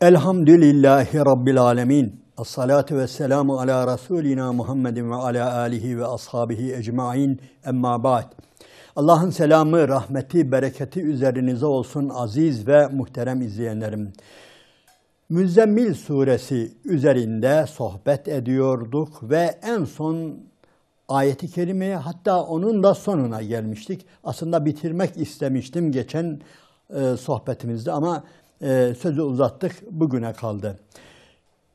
Elhamdülillahi Rabbil Alemin. Esselatu ve selamu ala Resulina Muhammedin ve ala alihi ve ashabihi ecmain emma ba'd. Allah'ın selamı, rahmeti, bereketi üzerinize olsun aziz ve muhterem izleyenlerim. Müzzemmil suresi üzerinde sohbet ediyorduk ve en son ayeti kerimeye hatta onun da sonuna gelmiştik. Aslında bitirmek istemiştim geçen e, sohbetimizde ama e, sözü uzattık, bugüne kaldı.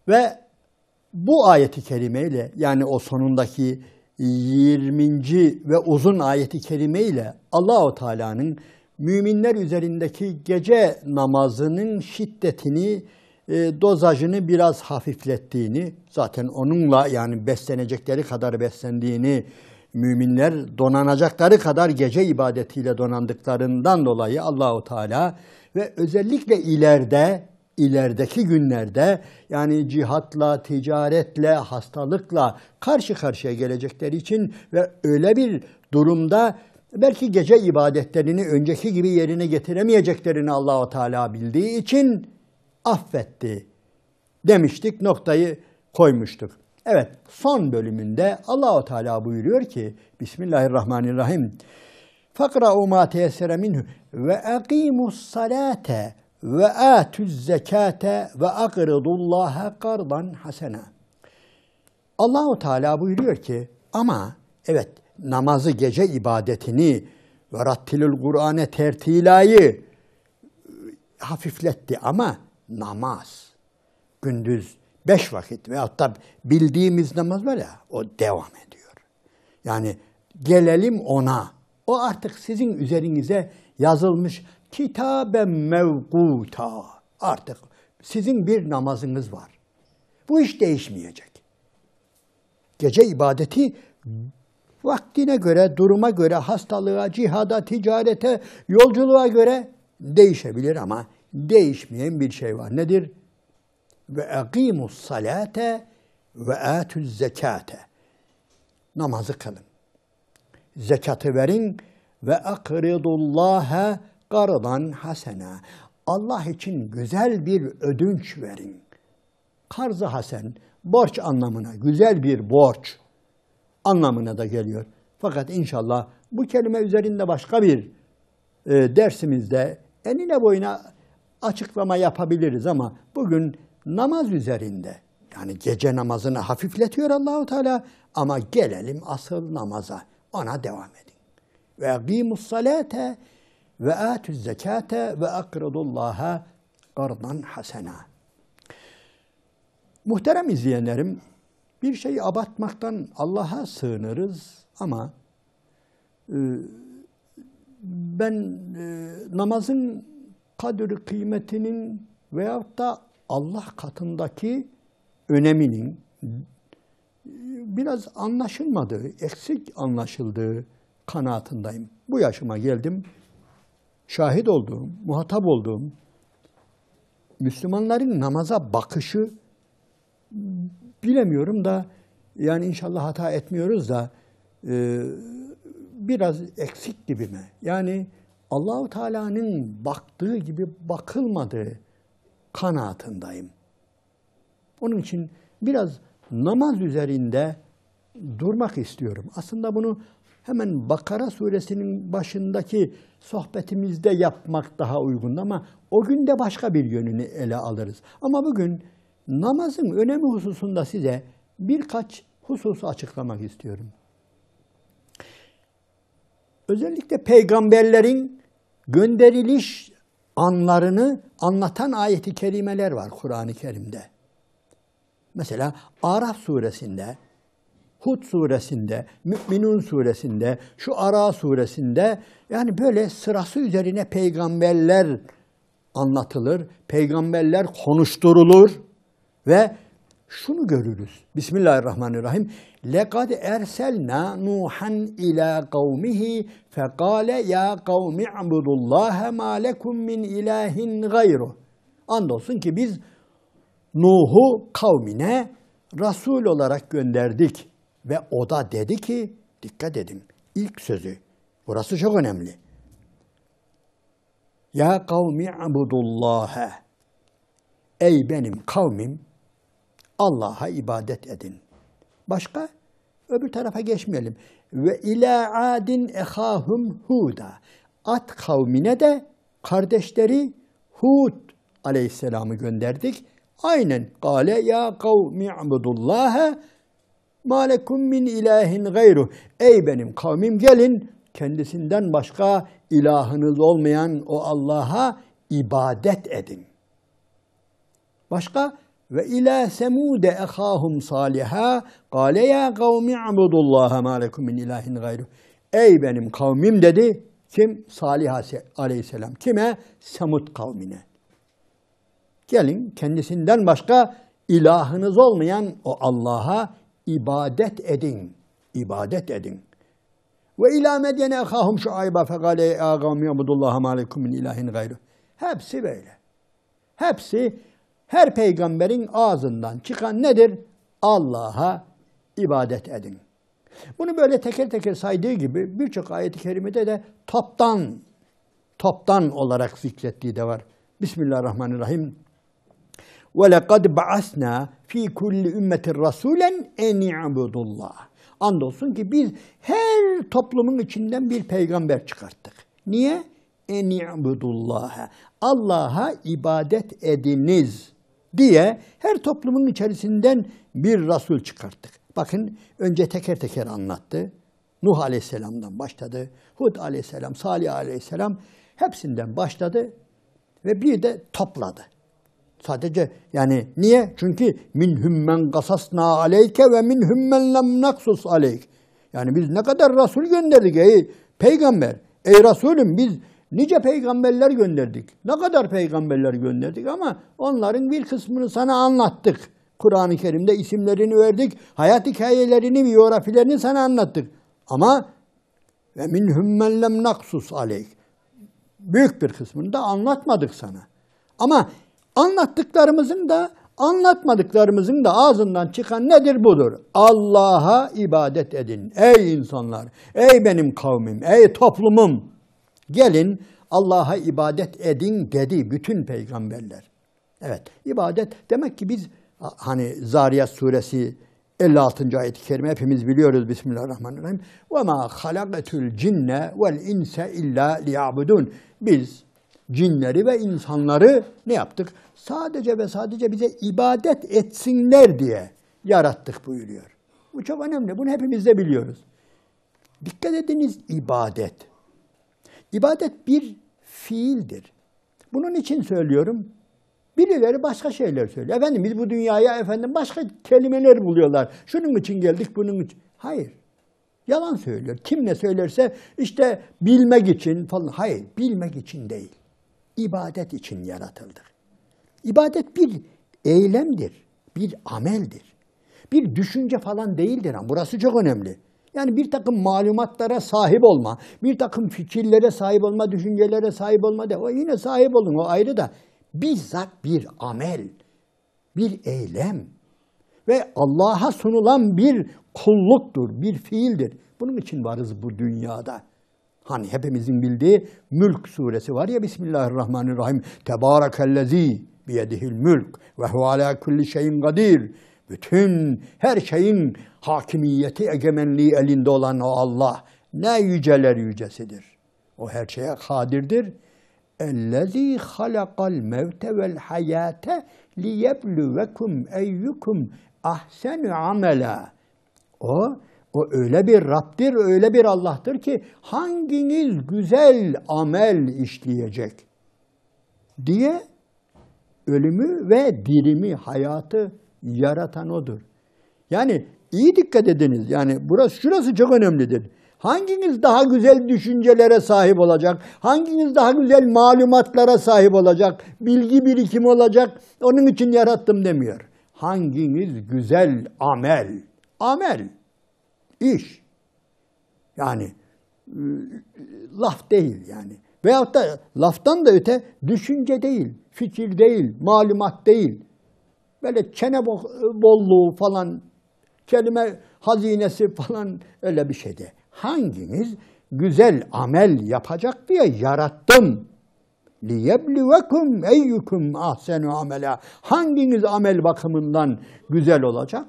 Ve bu ayeti kerimeyle yani o sonundaki 20. ve uzun ayeti kerimeyle Allahu Teala'nın müminler üzerindeki gece namazının şiddetini, e, dozajını biraz hafiflettiğini, zaten onunla yani beslenecekleri kadar beslendiğini, müminler donanacakları kadar gece ibadetiyle donandıklarından dolayı Allahu Teala ve özellikle ileride ilerideki günlerde yani cihatla, ticaretle, hastalıkla karşı karşıya gelecekleri için ve öyle bir durumda belki gece ibadetlerini önceki gibi yerine getiremeyeceklerini Allahu Teala bildiği için affetti demiştik, noktayı koymuştuk. Evet, son bölümünde Allahu Teala buyuruyor ki Bismillahirrahmanirrahim. Fakra ma teyessere minhu ve akimus salate ve atüz zekate ve akridullaha kardan hasene. Allahu Teala buyuruyor ki ama evet namazı gece ibadetini ve rattilül Kur'an'e tertilayı e, hafifletti ama namaz gündüz beş vakit ve hatta bildiğimiz namaz var ya o devam ediyor. Yani gelelim ona. O artık sizin üzerinize yazılmış kitaben mevkuta. Artık sizin bir namazınız var. Bu iş değişmeyecek. Gece ibadeti vaktine göre, duruma göre, hastalığa, cihada, ticarete, yolculuğa göre değişebilir ama değişmeyen bir şey var. Nedir? Ve egimus salate ve atüz zekate. Namazı kılın. Zekatı verin ve akridullaha karadan hasena. Allah için güzel bir ödünç verin. Karzı hasen borç anlamına, güzel bir borç anlamına da geliyor. Fakat inşallah bu kelime üzerinde başka bir e, dersimizde enine boyuna açıklama yapabiliriz ama bugün namaz üzerinde yani gece namazını hafifletiyor Allahu Teala ama gelelim asıl namaza. Ona devam edelim ve agimus salate ve atuz zekate ve akridullaha kardan hasena. Muhterem izleyenlerim, bir şeyi abartmaktan Allah'a sığınırız ama e, ben e, namazın kadri kıymetinin veyahut da Allah katındaki öneminin e, biraz anlaşılmadığı, eksik anlaşıldığı, kanaatindeyim. Bu yaşıma geldim. Şahit olduğum, muhatap olduğum Müslümanların namaza bakışı bilemiyorum da yani inşallah hata etmiyoruz da e, biraz eksik gibi mi? Yani Allahu Teala'nın baktığı gibi bakılmadığı kanaatindeyim. Onun için biraz namaz üzerinde durmak istiyorum. Aslında bunu hemen Bakara suresinin başındaki sohbetimizde yapmak daha uygun ama o gün de başka bir yönünü ele alırız. Ama bugün namazın önemi hususunda size birkaç hususu açıklamak istiyorum. Özellikle peygamberlerin gönderiliş anlarını anlatan ayeti kerimeler var Kur'an-ı Kerim'de. Mesela Araf suresinde Hud suresinde, Müminun suresinde, şu Ara suresinde yani böyle sırası üzerine peygamberler anlatılır, peygamberler konuşturulur ve şunu görürüz. Bismillahirrahmanirrahim. Lekad erselna Nuhan ila kavmihi fekale ya kavmi ibudullaha ma lekum min ilahin gayru. Andolsun ki biz Nuh'u kavmine Resul olarak gönderdik. Ve o da dedi ki, dikkat edin, ilk sözü, burası çok önemli. Ya kavmi abudullâhe. Ey benim kavmim, Allah'a ibadet edin. Başka? Öbür tarafa geçmeyelim. Ve ila adin ehahum huda. At kavmine de kardeşleri Hud aleyhisselamı gönderdik. Aynen. Kale ya kavmi abudullâhe Malekum min ilahin gayru. Ey benim kavmim gelin kendisinden başka ilahınız olmayan o Allah'a ibadet edin. Başka ve ila semude ehahum saliha kale ya kavmi abudullaha ma lekum min ilahin gayru. Ey benim kavmim dedi. Kim? Salih aleyhisselam. Kime? Semud kavmine. Gelin kendisinden başka ilahınız olmayan o Allah'a ibadet edin. İbadet edin. Ve ila medyene ahahum şuayba fekale ağam yabudullaha aleyküm min ilahin gayrı. Hepsi böyle. Hepsi her peygamberin ağzından çıkan nedir? Allah'a ibadet edin. Bunu böyle teker teker saydığı gibi birçok ayet-i kerimede de toptan, toptan olarak zikrettiği de var. Bismillahirrahmanirrahim. وَلَقَدْ بَعَثْنَا فِي كُلِّ اُمَّةٍ رَسُولًا اَنْ اِعْبُدُ Andolsun ki biz her toplumun içinden bir peygamber çıkarttık. Niye? En ibudullâhe. Allah'a ibadet ediniz diye her toplumun içerisinden bir rasul çıkarttık. Bakın önce teker teker anlattı. Nuh Aleyhisselam'dan başladı. Hud Aleyhisselam, Salih Aleyhisselam hepsinden başladı ve bir de topladı. Sadece yani niye? Çünkü minhum men kasasna aleyke ve minhum men lem naksus aleyk. Yani biz ne kadar Resul gönderdik ey peygamber. Ey Resulüm biz nice peygamberler gönderdik. Ne kadar peygamberler gönderdik ama onların bir kısmını sana anlattık. Kur'an-ı Kerim'de isimlerini verdik. Hayat hikayelerini, biyografilerini sana anlattık. Ama ve minhum men lem naksus aleyk. Büyük bir kısmını da anlatmadık sana. Ama Anlattıklarımızın da anlatmadıklarımızın da ağzından çıkan nedir budur? Allah'a ibadet edin. Ey insanlar, ey benim kavmim, ey toplumum. Gelin Allah'a ibadet edin dedi bütün peygamberler. Evet, ibadet demek ki biz hani Zariyat suresi 56. ayet-i kerime hepimiz biliyoruz Bismillahirrahmanirrahim. Ve ma halakatul cinne vel insa illa Biz cinleri ve insanları ne yaptık? Sadece ve sadece bize ibadet etsinler diye yarattık buyuruyor. Bu çok önemli. Bunu hepimiz de biliyoruz. Dikkat ediniz ibadet. İbadet bir fiildir. Bunun için söylüyorum. Birileri başka şeyler söylüyor. Efendim biz bu dünyaya efendim başka kelimeler buluyorlar. Şunun için geldik, bunun için. Hayır. Yalan söylüyor. Kim ne söylerse işte bilmek için falan. Hayır, bilmek için değil ibadet için yaratıldık. İbadet bir eylemdir, bir ameldir. Bir düşünce falan değildir. Burası çok önemli. Yani bir takım malumatlara sahip olma, bir takım fikirlere sahip olma, düşüncelere sahip olma de. O yine sahip olun, o ayrı da. Bizzat bir amel, bir eylem ve Allah'a sunulan bir kulluktur, bir fiildir. Bunun için varız bu dünyada. Hani hepimizin bildiği Mülk suresi var ya Bismillahirrahmanirrahim. Tebârekellezî biyedihil mülk ve huve alâ kulli şeyin kadir. Bütün her şeyin hakimiyeti, egemenliği elinde olan o Allah ne yüceler yücesidir. O her şeye kadirdir. Ellezî halakal mevte vel hayate liyebluvekum eyyukum ahsenu amela. O o öyle bir Rabb'dir, öyle bir Allah'tır ki hanginiz güzel amel işleyecek diye ölümü ve dirimi, hayatı yaratan odur. Yani iyi dikkat ediniz. Yani burası şurası çok önemlidir. Hanginiz daha güzel düşüncelere sahip olacak? Hanginiz daha güzel malumatlara sahip olacak? Bilgi birikimi olacak? Onun için yarattım demiyor. Hanginiz güzel amel? Amel iş. Yani ıı, laf değil yani. Veyahut da laftan da öte düşünce değil, fikir değil, malumat değil. Böyle çene bolluğu falan, kelime hazinesi falan öyle bir şey de Hanginiz güzel amel yapacak diye yarattım. لِيَبْلِوَكُمْ اَيُّكُمْ ahsenu amela. Hanginiz amel bakımından güzel olacak?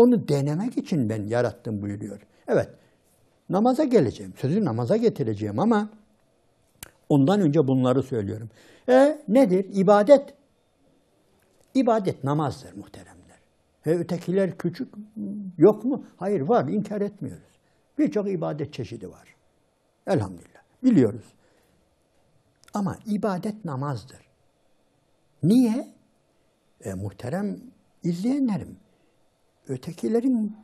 Onu denemek için ben yarattım buyuruyor. Evet, namaza geleceğim, sözü namaza getireceğim ama ondan önce bunları söylüyorum. E nedir? İbadet. İbadet namazdır muhteremler. E, ötekiler küçük yok mu? Hayır var, inkar etmiyoruz. Birçok ibadet çeşidi var. Elhamdülillah. Biliyoruz. Ama ibadet namazdır. Niye? E, muhterem izleyenlerim, Ötekilerin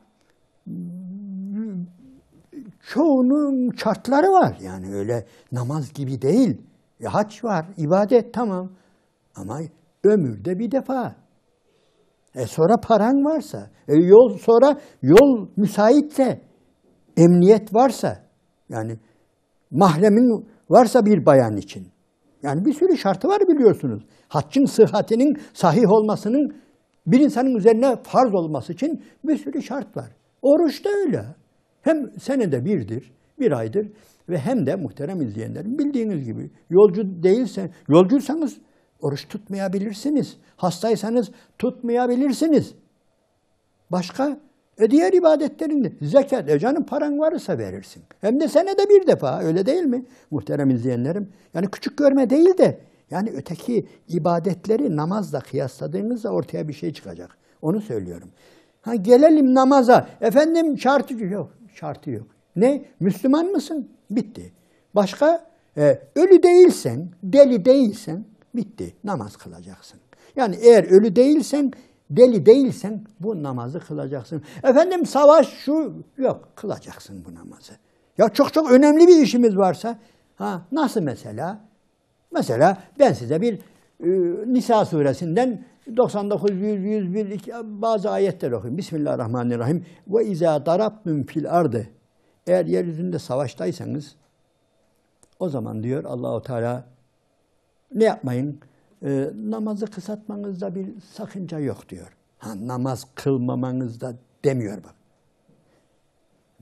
çoğunun şartları var. Yani öyle namaz gibi değil. E, haç var, ibadet tamam. Ama ömürde bir defa. E sonra paran varsa, e yol sonra yol müsaitse, emniyet varsa, yani mahremin varsa bir bayan için. Yani bir sürü şartı var biliyorsunuz. Haccın sıhhatinin sahih olmasının bir insanın üzerine farz olması için bir sürü şart var. Oruç da öyle. Hem senede birdir, bir aydır ve hem de muhterem izleyenlerim bildiğiniz gibi yolcu değilsen, yolcuysanız oruç tutmayabilirsiniz. Hastaysanız tutmayabilirsiniz. Başka e diğer ibadetlerinde zekat, e canım paran varsa verirsin. Hem de senede bir defa öyle değil mi? Muhterem izleyenlerim. Yani küçük görme değil de yani öteki ibadetleri namazla kıyasladığınızda ortaya bir şey çıkacak. Onu söylüyorum. Ha gelelim namaza. Efendim şartı yok. Şartı yok. Ne? Müslüman mısın? Bitti. Başka? E, ölü değilsen, deli değilsen bitti. Namaz kılacaksın. Yani eğer ölü değilsen, deli değilsen bu namazı kılacaksın. Efendim savaş şu yok. Kılacaksın bu namazı. Ya çok çok önemli bir işimiz varsa ha nasıl mesela? Mesela ben size bir e, Nisa suresinden 99, 100, 101 bazı ayetler okuyayım Bismillahirrahmanirrahim. Ve izâ darabtum fil ardı. Eğer yeryüzünde savaştaysanız o zaman diyor Allahu Teala ne yapmayın? E, namazı kısaltmanızda bir sakınca yok diyor. Ha, namaz kılmamanızda demiyor bak.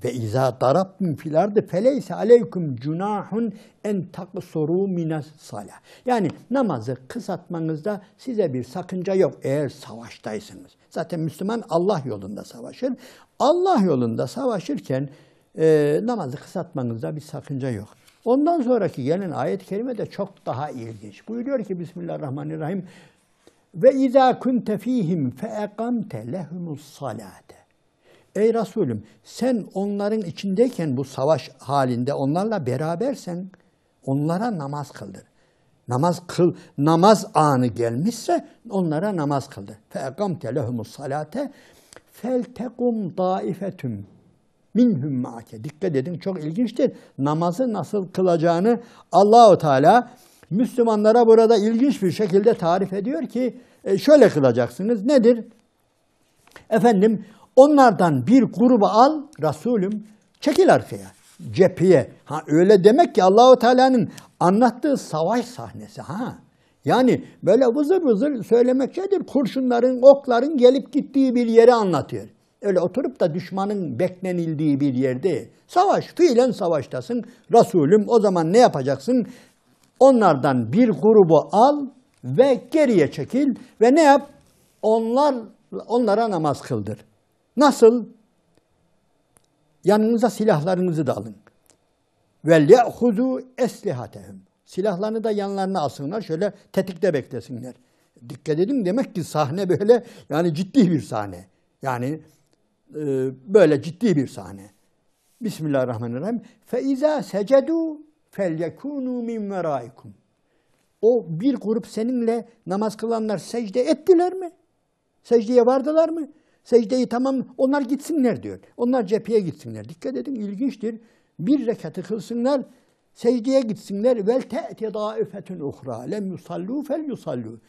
Ve izâ darabtum fil ardı feleyse aleyküm cunahun en taksoru minas salah. Yani namazı kısaltmanızda size bir sakınca yok eğer savaştaysanız. Zaten Müslüman Allah yolunda savaşır. Allah yolunda savaşırken e, namazı kısaltmanızda bir sakınca yok. Ondan sonraki gelen ayet-i kerime de çok daha ilginç. Buyuruyor ki Bismillahirrahmanirrahim ve izâ kunte fîhim fe ekamte lehumus salâte Ey Resulüm sen onların içindeyken bu savaş halinde onlarla berabersen onlara namaz kıldır. Namaz kıl, namaz anı gelmişse onlara namaz kıldır. Fekamte lehumus salate feltekum daifetüm minhum ma'ake. Dikkat edin çok ilginçtir. Namazı nasıl kılacağını Allahu Teala Müslümanlara burada ilginç bir şekilde tarif ediyor ki e, şöyle kılacaksınız. Nedir? Efendim Onlardan bir grubu al Resulüm çekil arkaya cepheye. Ha öyle demek ki Allahu Teala'nın anlattığı savaş sahnesi ha. Yani böyle vızır vızır söylemek şeydir. Kurşunların, okların gelip gittiği bir yeri anlatıyor. Öyle oturup da düşmanın beklenildiği bir yerde. Savaş, fiilen savaştasın. Resulüm o zaman ne yapacaksın? Onlardan bir grubu al ve geriye çekil ve ne yap? Onlar onlara namaz kıldır. Nasıl? Yanınıza silahlarınızı da alın. Ve le'huzu eslihatehum. Silahlarını da yanlarına alsınlar. Şöyle tetikte beklesinler. Dikkat edin demek ki sahne böyle yani ciddi bir sahne. Yani e, böyle ciddi bir sahne. Bismillahirrahmanirrahim. Fe iza secedu felyekunu min veraikum. O bir grup seninle namaz kılanlar secde ettiler mi? Secdeye vardılar mı? Secdeyi tamam onlar gitsinler diyor. Onlar cepheye gitsinler. Dikkat edin ilginçtir. Bir rekatı kılsınlar, secdeye gitsinler. Vel te'ti daifetun uhra lem yusallu fel yusallu.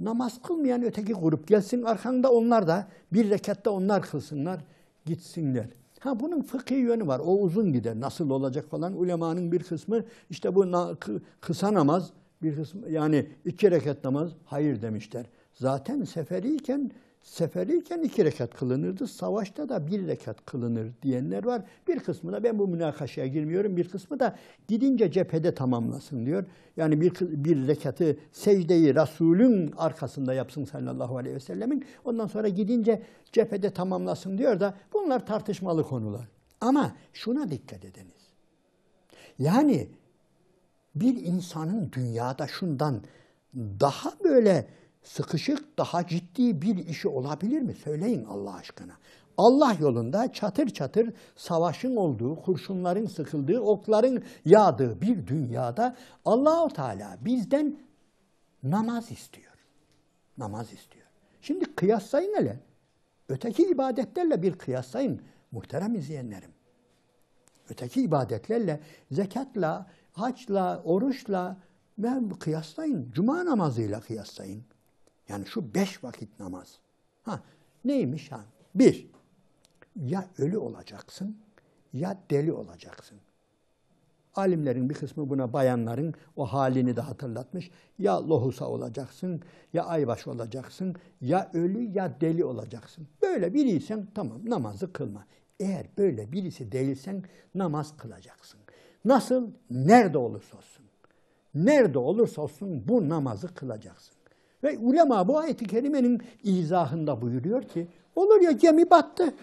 Namaz kılmayan öteki grup gelsin arkanda onlar da bir rekatta onlar kılsınlar, gitsinler. Ha bunun fıkhi yönü var. O uzun gider. Nasıl olacak falan. Ulemanın bir kısmı işte bu na, kı, kısa namaz bir kısmı yani iki rekat namaz hayır demişler. Zaten seferiyken Seferliyken iki rekat kılınırdı, savaşta da bir rekat kılınır diyenler var. Bir kısmı da ben bu münakaşaya girmiyorum, bir kısmı da gidince cephede tamamlasın diyor. Yani bir, bir rekatı, secdeyi Resul'ün arkasında yapsın sallallahu aleyhi ve sellemin. Ondan sonra gidince cephede tamamlasın diyor da bunlar tartışmalı konular. Ama şuna dikkat ediniz. Yani bir insanın dünyada şundan daha böyle sıkışık daha ciddi bir işi olabilir mi? Söyleyin Allah aşkına. Allah yolunda çatır çatır savaşın olduğu, kurşunların sıkıldığı, okların yağdığı bir dünyada Allahu Teala bizden namaz istiyor. Namaz istiyor. Şimdi kıyaslayın hele. Öteki ibadetlerle bir kıyaslayın muhterem izleyenlerim. Öteki ibadetlerle, zekatla, haçla, oruçla ben kıyaslayın. Cuma namazıyla kıyaslayın. Yani şu beş vakit namaz. Ha, neymiş ha? Bir, ya ölü olacaksın ya deli olacaksın. Alimlerin bir kısmı buna bayanların o halini de hatırlatmış. Ya lohusa olacaksın, ya aybaş olacaksın, ya ölü ya deli olacaksın. Böyle biriysen tamam namazı kılma. Eğer böyle birisi değilsen namaz kılacaksın. Nasıl? Nerede olursa olsun. Nerede olursa olsun bu namazı kılacaksın. Ve ulema bu ayeti kerimenin izahında buyuruyor ki, olur ya gemi battı,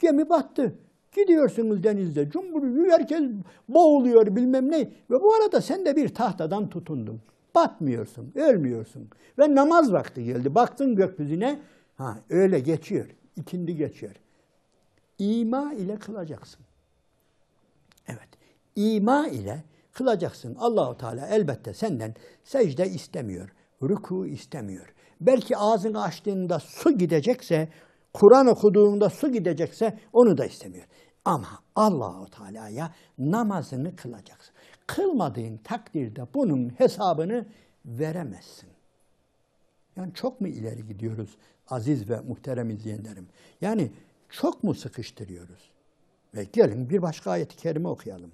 gemi battı. Gidiyorsunuz denizde, cumbur, herkes boğuluyor bilmem ne. Ve bu arada sen de bir tahtadan tutundun. Batmıyorsun, ölmüyorsun. Ve namaz vakti geldi. Baktın gökyüzüne, ha öyle geçiyor, ikindi geçiyor. İma ile kılacaksın. Evet, ima ile kılacaksın. Allahu Teala elbette senden secde istemiyor. Ruku istemiyor. Belki ağzını açtığında su gidecekse, Kur'an okuduğunda su gidecekse onu da istemiyor. Ama Allahu Teala'ya namazını kılacaksın. Kılmadığın takdirde bunun hesabını veremezsin. Yani çok mu ileri gidiyoruz aziz ve muhterem izleyenlerim? Yani çok mu sıkıştırıyoruz? Ve gelin bir başka ayet-i kerime okuyalım.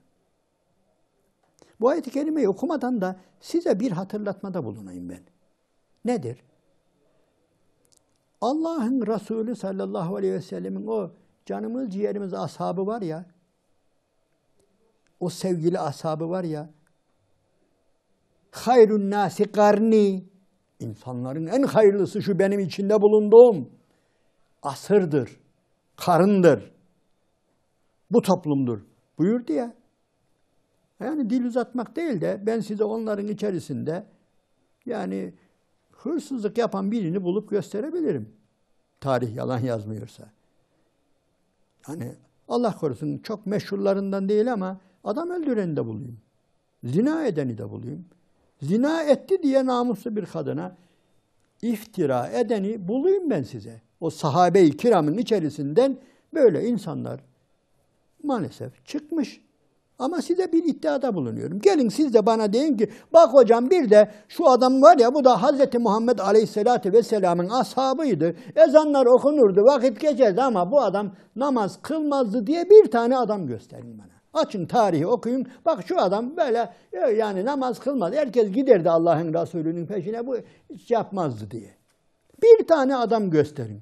Bu ayet-i kerimeyi okumadan da size bir hatırlatmada bulunayım ben. Nedir? Allah'ın Resulü sallallahu aleyhi ve sellemin o canımız ciğerimiz ashabı var ya, o sevgili ashabı var ya, hayrun nasi karni, insanların en hayırlısı şu benim içinde bulunduğum asırdır, karındır, bu toplumdur buyurdu ya. Yani dil uzatmak değil de ben size onların içerisinde yani hırsızlık yapan birini bulup gösterebilirim. Tarih yalan yazmıyorsa. Hani Allah korusun çok meşhurlarından değil ama adam öldüreni de bulayım. Zina edeni de bulayım. Zina etti diye namuslu bir kadına iftira edeni bulayım ben size. O sahabe-i kiramın içerisinden böyle insanlar maalesef çıkmış. Ama size bir iddiada bulunuyorum. Gelin siz de bana deyin ki bak hocam bir de şu adam var ya bu da Hz. Muhammed Aleyhisselatü Vesselam'ın ashabıydı. Ezanlar okunurdu, vakit geçerdi ama bu adam namaz kılmazdı diye bir tane adam gösterin bana. Açın tarihi okuyun. Bak şu adam böyle e, yani namaz kılmadı. Herkes giderdi Allah'ın Resulü'nün peşine bu hiç yapmazdı diye. Bir tane adam gösterin.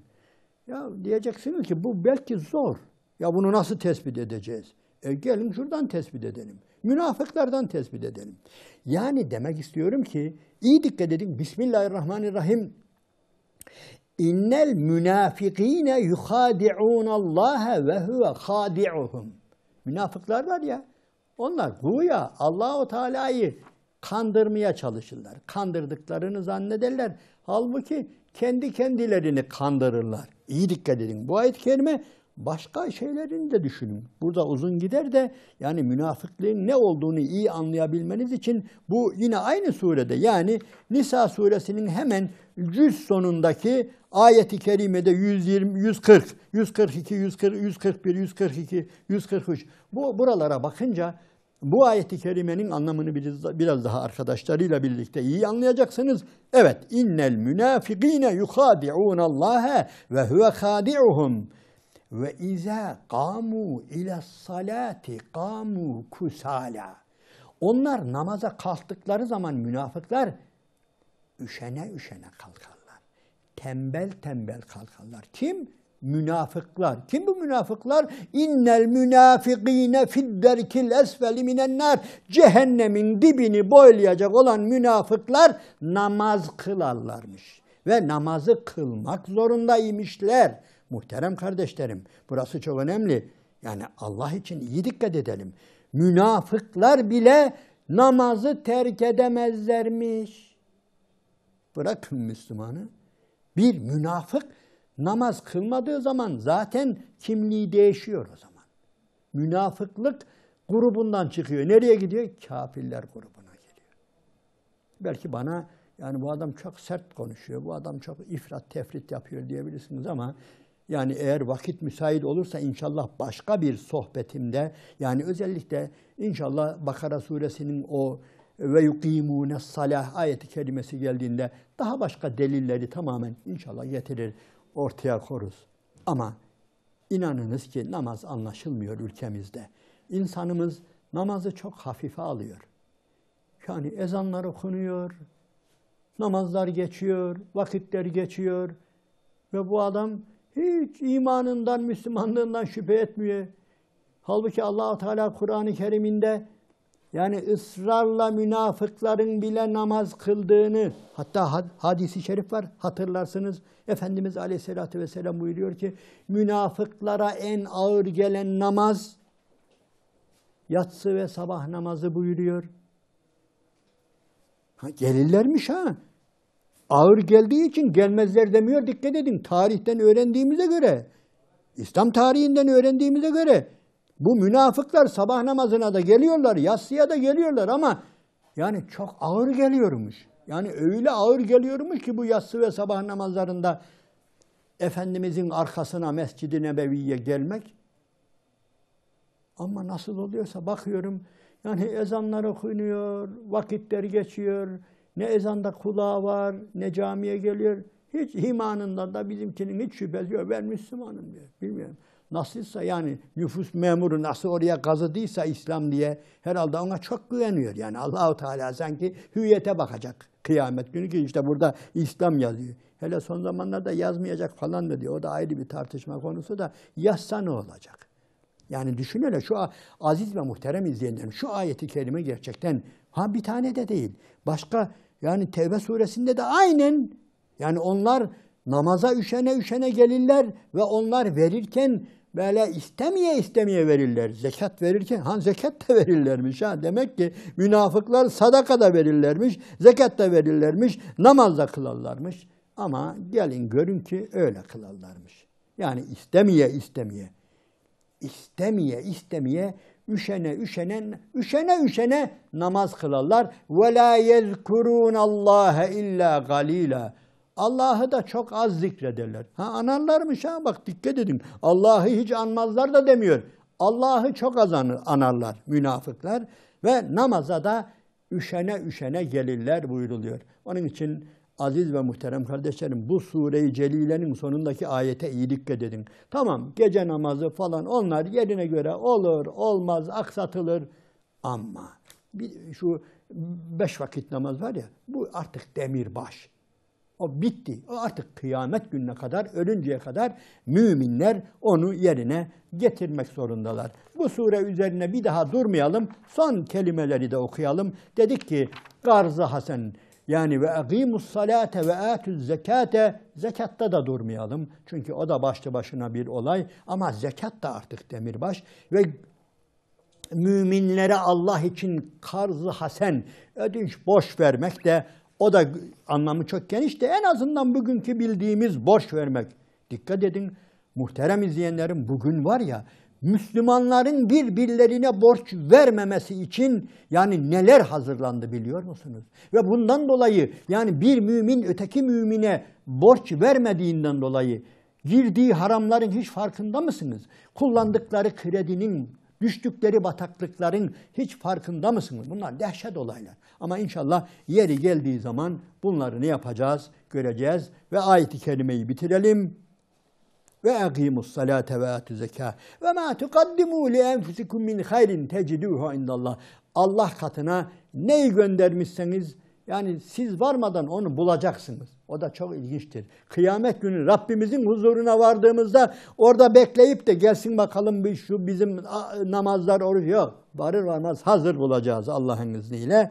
Ya diyeceksiniz ki bu belki zor. Ya bunu nasıl tespit edeceğiz? E gelin şuradan tespit edelim. Münafıklardan tespit edelim. Yani demek istiyorum ki iyi dikkat edin. Bismillahirrahmanirrahim. İnnel münafikine yuhadi'un Allah ve huve hadi'uhum. Münafıklar var ya. Onlar güya Allahu Teala'yı kandırmaya çalışırlar. Kandırdıklarını zannederler. Halbuki kendi kendilerini kandırırlar. İyi dikkat edin. Bu ayet-i kerime başka şeylerini de düşünün. Burada uzun gider de yani münafıklığın ne olduğunu iyi anlayabilmeniz için bu yine aynı surede yani Nisa suresinin hemen cüz sonundaki ayeti kerimede 120 140 142 140 141 142 143 bu buralara bakınca bu ayeti kerimenin anlamını biraz biraz daha arkadaşlarıyla birlikte iyi anlayacaksınız. Evet, innel münafikine yukadi'un Allah'a ve huve khadi'uhum ve izâ kamu ile salati kamu kusala. Onlar namaza kalktıkları zaman münafıklar üşene üşene kalkarlar. Tembel tembel kalkarlar. Kim? Münafıklar. Kim bu münafıklar? İnnel münafıkîne fidderkil esfeli minennâr. Cehennemin dibini boylayacak olan münafıklar namaz kılarlarmış. Ve namazı kılmak zorundaymışlar. Muhterem kardeşlerim, burası çok önemli. Yani Allah için iyi dikkat edelim. Münafıklar bile namazı terk edemezlermiş. Bırakın Müslümanı. Bir münafık namaz kılmadığı zaman zaten kimliği değişiyor o zaman. Münafıklık grubundan çıkıyor. Nereye gidiyor? Kafirler grubuna geliyor. Belki bana yani bu adam çok sert konuşuyor, bu adam çok ifrat tefrit yapıyor diyebilirsiniz ama yani eğer vakit müsait olursa inşallah başka bir sohbetimde yani özellikle inşallah Bakara suresinin o ve yukimune salah ayeti kelimesi geldiğinde daha başka delilleri tamamen inşallah getirir ortaya koruz. Ama inanınız ki namaz anlaşılmıyor ülkemizde. İnsanımız namazı çok hafife alıyor. Yani ezanlar okunuyor, namazlar geçiyor, vakitler geçiyor ve bu adam hiç imanından, Müslümanlığından şüphe etmiyor. Halbuki allah Teala Kur'an-ı Kerim'inde yani ısrarla münafıkların bile namaz kıldığını, hatta hadisi şerif var hatırlarsınız. Efendimiz Aleyhisselatü Vesselam buyuruyor ki, münafıklara en ağır gelen namaz, yatsı ve sabah namazı buyuruyor. Ha, gelirlermiş ha ağır geldiği için gelmezler demiyor. Dikkat edin tarihten öğrendiğimize göre, İslam tarihinden öğrendiğimize göre bu münafıklar sabah namazına da geliyorlar, yatsıya da geliyorlar ama yani çok ağır geliyormuş. Yani öyle ağır geliyormuş ki bu yatsı ve sabah namazlarında Efendimizin arkasına Mescid-i Nebevi'ye gelmek. Ama nasıl oluyorsa bakıyorum yani ezanlar okunuyor, vakitler geçiyor, ne ezanda kulağı var, ne camiye geliyor. Hiç imanından da bizimkinin hiç şüphesi yok. Ben Müslümanım diyor. Bilmiyorum. Nasılsa yani nüfus memuru nasıl oraya kazıdıysa İslam diye herhalde ona çok güveniyor. Yani Allahu Teala sanki hüviyete bakacak kıyamet günü ki işte burada İslam yazıyor. Hele son zamanlarda yazmayacak falan da diyor. O da ayrı bir tartışma konusu da yazsa ne olacak? Yani düşünene şu aziz ve muhterem izleyenlerim şu ayeti kerime gerçekten ha bir tane de değil. Başka yani Tevbe suresinde de aynen yani onlar namaza üşene üşene gelirler ve onlar verirken böyle istemeye istemeye verirler. Zekat verirken, han zekat da verirlermiş ha. Demek ki münafıklar sadaka da verirlermiş, zekat da verirlermiş, namaz da kılarlarmış. Ama gelin görün ki öyle kılarlarmış. Yani istemeye istemeye, istemeye istemeye üşene üşene üşene üşene namaz kılarlar. Ve la yezkurun Allah illa galila. Allah'ı da çok az zikrederler. Ha anarlarmış ha bak dikkat edin. Allah'ı hiç anmazlar da demiyor. Allah'ı çok az anarlar münafıklar ve namaza da üşene üşene gelirler buyuruluyor. Onun için Aziz ve muhterem kardeşlerim bu sure-i celilenin sonundaki ayete iyi dikkat edin. Tamam gece namazı falan onlar yerine göre olur olmaz aksatılır ama bir, şu beş vakit namaz var ya bu artık demirbaş. O bitti. O artık kıyamet gününe kadar, ölünceye kadar müminler onu yerine getirmek zorundalar. Bu sure üzerine bir daha durmayalım. Son kelimeleri de okuyalım. Dedik ki Garza Hasan yani ve agimus salate ve atuz zekate zekatta da durmayalım. Çünkü o da başlı başına bir olay ama zekat da artık demirbaş ve müminlere Allah için karzı hasen ödünç boş vermek de o da anlamı çok geniş de en azından bugünkü bildiğimiz borç vermek. Dikkat edin muhterem izleyenlerim bugün var ya Müslümanların birbirlerine borç vermemesi için yani neler hazırlandı biliyor musunuz? Ve bundan dolayı yani bir mümin öteki mümine borç vermediğinden dolayı girdiği haramların hiç farkında mısınız? Kullandıkları kredinin, düştükleri bataklıkların hiç farkında mısınız? Bunlar dehşet olaylar. Ama inşallah yeri geldiği zaman bunları ne yapacağız? Göreceğiz ve ayet-i kerimeyi bitirelim ve aqimus salate ve atu zeka ve ma tuqaddimu li enfusikum min hayrin teciduhu indallah. Allah katına neyi göndermişseniz yani siz varmadan onu bulacaksınız. O da çok ilginçtir. Kıyamet günü Rabbimizin huzuruna vardığımızda orada bekleyip de gelsin bakalım bir şu bizim namazlar oruç yok. Varır varmaz hazır bulacağız Allah'ın izniyle.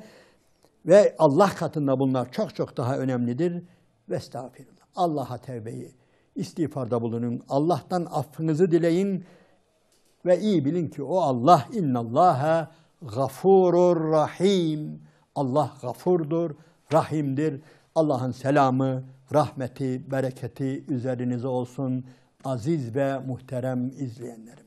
Ve Allah katında bunlar çok çok daha önemlidir. Ve estağfirullah. Allah'a tevbeyi istiğfarda bulunun. Allah'tan affınızı dileyin ve iyi bilin ki o Allah innallâhe gafurur rahim. Allah gafurdur, rahimdir. Allah'ın selamı, rahmeti, bereketi üzerinize olsun aziz ve muhterem izleyenlerim.